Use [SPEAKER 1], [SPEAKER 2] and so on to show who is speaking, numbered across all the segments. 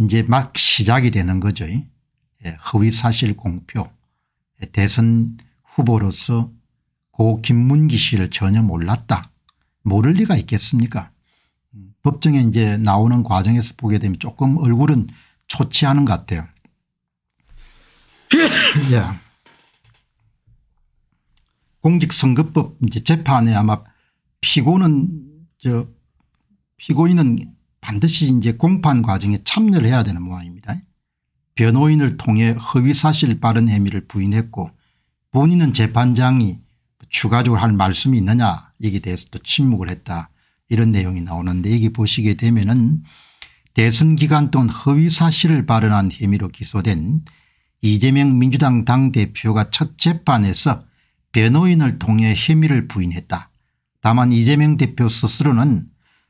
[SPEAKER 1] 이제 막 시작이 되는 거죠. 예, 허위사실 공표 예, 대선 후보로서 고 김문기 씨를 전혀 몰랐다. 모를 리가 있겠습니까 법정에 이제 나오는 과정에서 보게 되면 조금 얼굴은 초췌하는 것 같아요. 예. 공직선거법 이제 재판에 아마 피고는 저 피고인은 반드시 이제 공판 과정에 참여를 해야 되는 모양입니다. 변호인을 통해 허위사실 빠른 혐의를 부인했고 본인은 재판장이 추가적으로 할 말씀이 있느냐 여기 대해서 또 침묵을 했다 이런 내용이 나오는데 여기 보시게 되면 은 대선 기간 동안 허위사실을 발언한 혐의로 기소된 이재명 민주당 당대표가 첫 재판에서 변호인을 통해 혐의를 부인했다. 다만 이재명 대표 스스로는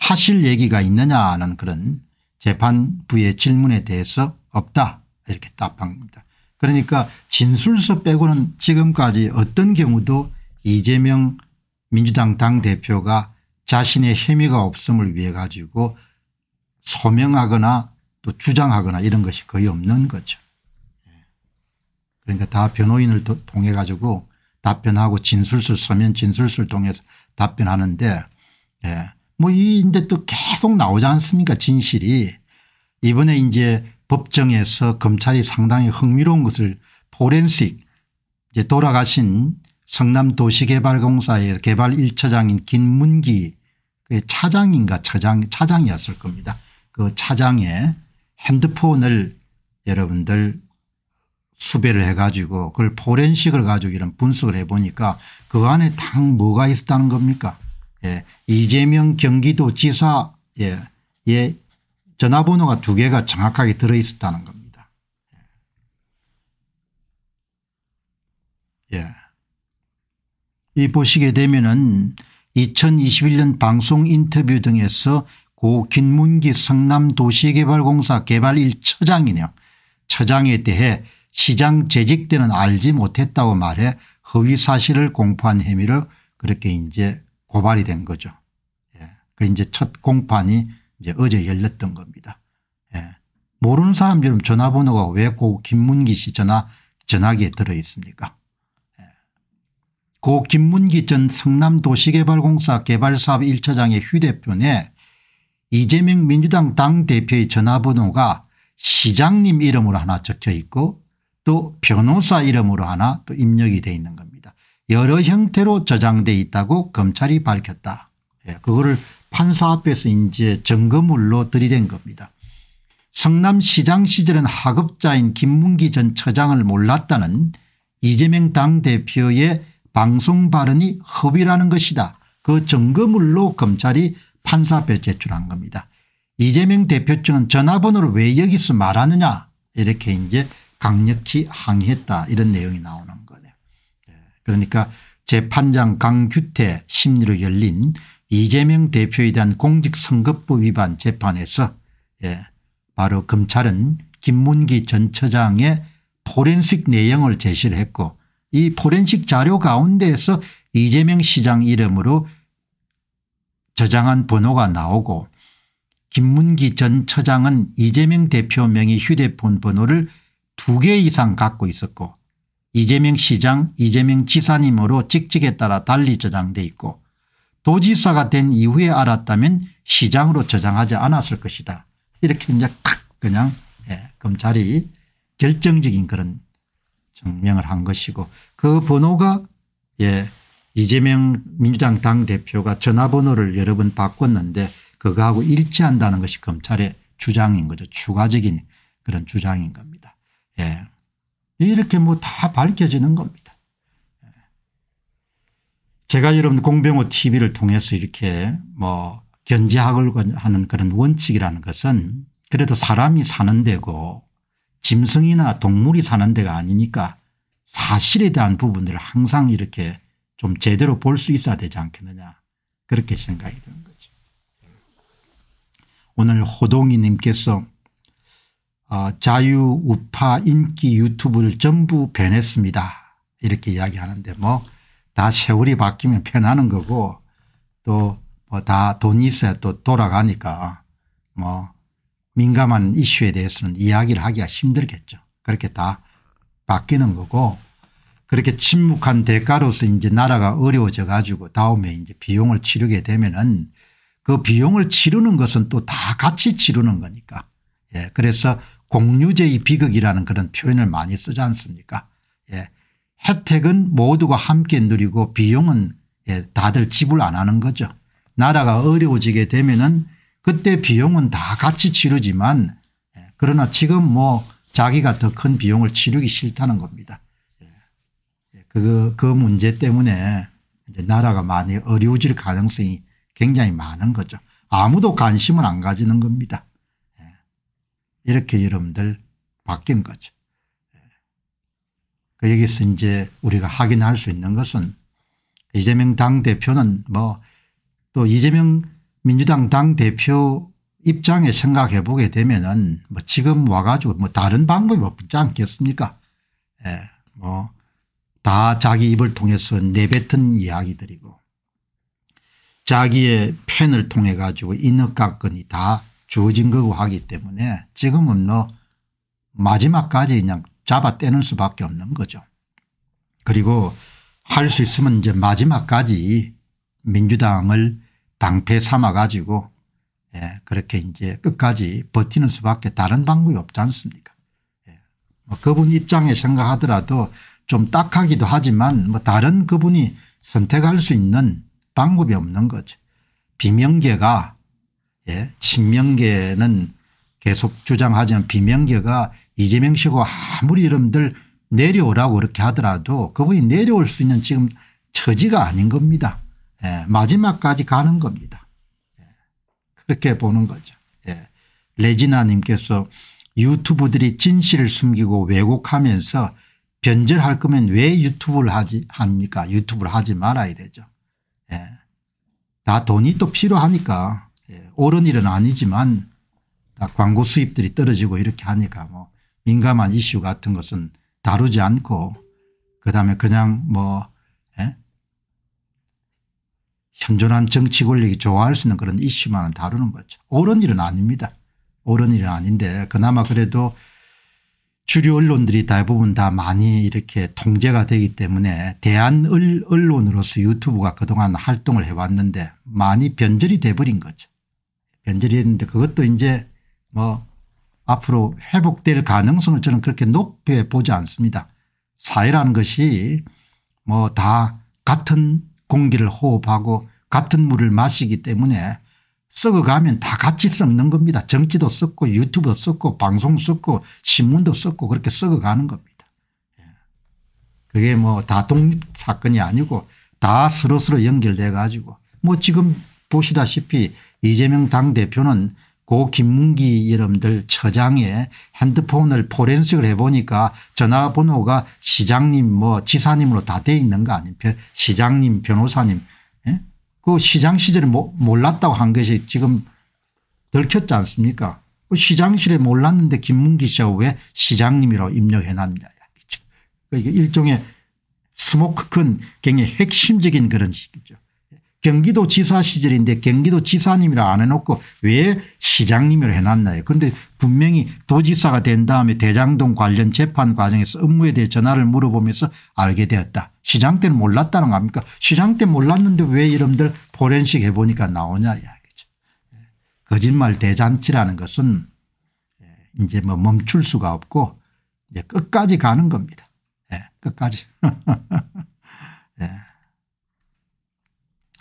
[SPEAKER 1] 하실 얘기가 있느냐는 그런 재판부의 질문에 대해서 없다 이렇게 답합니다. 그러니까 진술서 빼고는 지금까지 어떤 경우도 이재명 민주당 당대표가 자신의 혐의가 없음을 위해 가지고 소명하거나 또 주장하거나 이런 것이 거의 없는 거죠. 예. 그러니까 다 변호인을 통해 가지고 답변하고 진술서 서면 진술서를 통해서 답변하는데 예. 뭐 이인데 또 계속 나오지 않습니까 진실이 이번에 이제 법정에서 검찰이 상당히 흥미로운 것을 포렌식 이제 돌아가신 성남도시개발공사의 개발 1차장인 김문기 차장인가 차장 차장이었을 겁니다. 그 차장의 핸드폰을 여러분들 수배를 해가지고 그걸 포렌식을 가지고 이런 분석을 해보니까 그 안에 당 뭐가 있었다는 겁니까 예, 이재명 경기도지사의 예, 예, 전화번호가 두 개가 정확하게 들어있었다는 겁니다. 예. 예. 이 보시게 되면은 2021년 방송 인터뷰 등에서 고 김문기 성남도시개발공사 개발 1처장이네요. 처장에 대해 시장 재직 때는 알지 못했다고 말해 허위 사실을 공포한 혐의를 그렇게 이제 고발이 된 거죠. 예. 그 이제 첫 공판이 이제 어제 열렸던 겁니다. 예. 모르는 사람처럼 전화번호가 왜 고 김문기 씨 전화 전화기에 들어 있습니까? 예. 고 김문기 전 성남도시개발공사 개발사업 1차장의 휴대폰에 이재명 민주당 당대표의 전화번호가 시장님 이름으로 하나 적혀 있고 또 변호사 이름으로 하나 또 입력이 돼 있는 겁니다. 여러 형태로 저장돼 있다고 검찰이 밝혔다. 예, 그거를 판사 앞에서 이제 점검물로 들이댄 겁니다. 성남시장 시절은 하급자인 김문기 전 처장을 몰랐다는 이재명 당대표의 방송 발언이 허위라는 것이다. 그 증거물로 검찰이 판사 앞에 제출한 겁니다. 이재명 대표 측은 전화번호를 왜 여기서 말하느냐 이렇게 이제 강력히 항의했다 이런 내용이 나오는 그러니까 재판장 강규태 심리로 열린 이재명 대표에 대한 공직선거법 위반 재판에서 예 바로 검찰은 김문기 전 처장의 포렌식 내용을 제시를 했고 이 포렌식 자료 가운데에서 이재명 시장 이름으로 저장한 번호가 나오고 김문기 전 처장은 이재명 대표 명의 휴대폰 번호를 두 개 이상 갖고 있었고 이재명 시장 이재명 지사님으로 직직에 따라 달리 저장돼 있고 도지사가 된 이후에 알았다면 시장으로 저장하지 않았을 것이다. 이렇게 이제 탁 그냥 예, 검찰이 결정적인 그런 증명을 한 것이고 그 번호가 예, 이재명 민주당 당대표가 전화번호를 여러 번 바꿨는데 그거하고 일치한다는 것이 검찰의 주장인 거죠. 추가적인 그런 주장인 겁니다. 예. 이렇게 뭐 다 밝혀지는 겁니다. 제가 여러분 공병호 tv를 통해서 이렇게 뭐 견제학을 하는 그런 원칙이라는 것은 그래도 사람이 사는 데고 짐승이나 동물이 사는 데가 아니니까 사실에 대한 부분들을 항상 이렇게 좀 제대로 볼 수 있어야 되지 않겠느냐 그렇게 생각이 드는 거죠. 오늘 호동이님께서 어, 자유 우파 인기 유튜브를 전부 변했습니다. 이렇게 이야기하는데 뭐 다 세월이 바뀌면 편하는 거고 또 뭐 다 돈이 있어야 또 돌아가니까 뭐 민감한 이슈에 대해서는 이야기를 하기가 힘들겠죠. 그렇게 다 바뀌는 거고 그렇게 침묵한 대가로서 이제 나라가 어려워져 가지고 다음에 이제 비용을 치르게 되면은 그 비용을 치르는 것은 또 다 같이 치르는 거니까. 예. 그래서 공유제의 비극이라는 그런 표현을 많이 쓰지 않습니까 예. 혜택은 모두가 함께 누리고 비용은 예. 다들 지불 안 하는 거죠. 나라가 어려워지게 되면은 그때 비용은 다 같이 치르지만 예. 그러나 지금 뭐 자기가 더 큰 비용을 치르기 싫다는 겁니다. 예. 예, 그, 그 문제 때문에 나라가 많이 어려워질 가능성이 굉장히 많은 거죠. 아무도 관심을 안 가지는 겁니다. 이렇게 여러분들 바뀐 거죠. 그 여기서 이제 우리가 확인할 수 있는 것은 이재명 당대표는 뭐 또 이재명 민주당 당대표 입장에 생각해 보게 되면은 뭐 지금 와가지고 뭐 다른 방법이 없지 않겠습니까? 예. 뭐 다 자기 입을 통해서 내뱉은 이야기들이고 자기의 펜을 통해 가지고 인허가건이 다 주어진 거고 하기 때문에 지금은 뭐 마지막까지 그냥 잡아 떼는 수밖에 없는 거죠. 그리고 할 수 있으면 이제 마지막까지 민주당을 방패 삼아 가지고 예, 그렇게 이제 끝까지 버티는 수밖에 다른 방법이 없지 않습니까? 예. 뭐 그분 입장에 생각하더라도 좀 딱하기도 하지만 뭐 다른 그분이 선택할 수 있는 방법이 없는 거죠. 비명계가 예? 친명계는 계속 주장하지만 비명계가 이재명 씨고 아무리 이름들 내려오라고 그렇게 하더라도 그분이 내려올 수 있는 지금 처지가 아닌 겁니다. 예, 마지막까지 가는 겁니다. 예, 그렇게 보는 거죠. 예. 레지나 님께서 유튜브들이 진실을 숨기고 왜곡하면서 변절할 거면 왜 유튜브를 하지 합니까 유튜브를 하지 말아야 되죠. 예, 다 돈이 또 필요하니까 예, 옳은 일은 아니지만 광고 수입들이 떨어지고 이렇게 하니까 뭐 민감한 이슈 같은 것은 다루지 않고 그다음에 그냥 뭐 예? 현존한 정치 권력이 좋아할 수 있는 그런 이슈만 은 다루는 거죠. 옳은 일은 아닙니다. 옳은 일은 아닌데 그나마 그래도 주류 언론들이 대부분 다 많이 이렇게 통제가 되기 때문에 대한 언론으로서 유튜브가 그동안 활동을 해왔는데 많이 변절이 돼버린 거죠. 연결이 됐는데 그것도 이제 뭐 앞으로 회복될 가능성을 저는 그렇게 높여 보지 않습니다. 사회라는 것이 뭐 다 같은 공기를 호흡하고 같은 물을 마시기 때문에 썩어가면 다 같이 썩는 겁니다. 정치도 썩고 유튜브도 썩고 방송 썩고 신문도 썩고 그렇게 썩어가는 겁니다. 예. 그게 뭐 다 독립 사건이 아니고 다 서로서로 연결돼 가지고 뭐 지금 보시다시피 이재명 당대표는 고 김문기 여러분들 처장의 핸드폰을 포렌식을 해보니까 전화번호가 시장님 뭐 지사님으로 다 돼 있는 거 아닙니까 시장님 변호사님 예? 그 시장 시절에 모, 뭐 몰랐다고 한 것이 지금 들켰지 않습니까 그 시장실에 몰랐는데 김문기 씨가 왜 시장님이라고 입력해놨냐 그러니까 일종의 스모크큰 굉장히 핵심적인 그런 식이죠. 경기도 지사 시절인데 경기도 지사님이라 안 해놓고 왜 시장님으로 해놨나요 그런데 분명히 도지사가 된 다음에 대장동 관련 재판 과정에서 업무에 대해 전화를 물어보면서 알게 되었다. 시장 때는 몰랐다는 겁니까 시장 때 몰랐는데 왜여러들 포렌식 해보니까 나오냐 이야기죠. 예. 거짓말 대잔치라는 것은 예, 이제 뭐 멈출 수가 없고 이제 끝까지 가는 겁니다. 예, 끝까지. 예.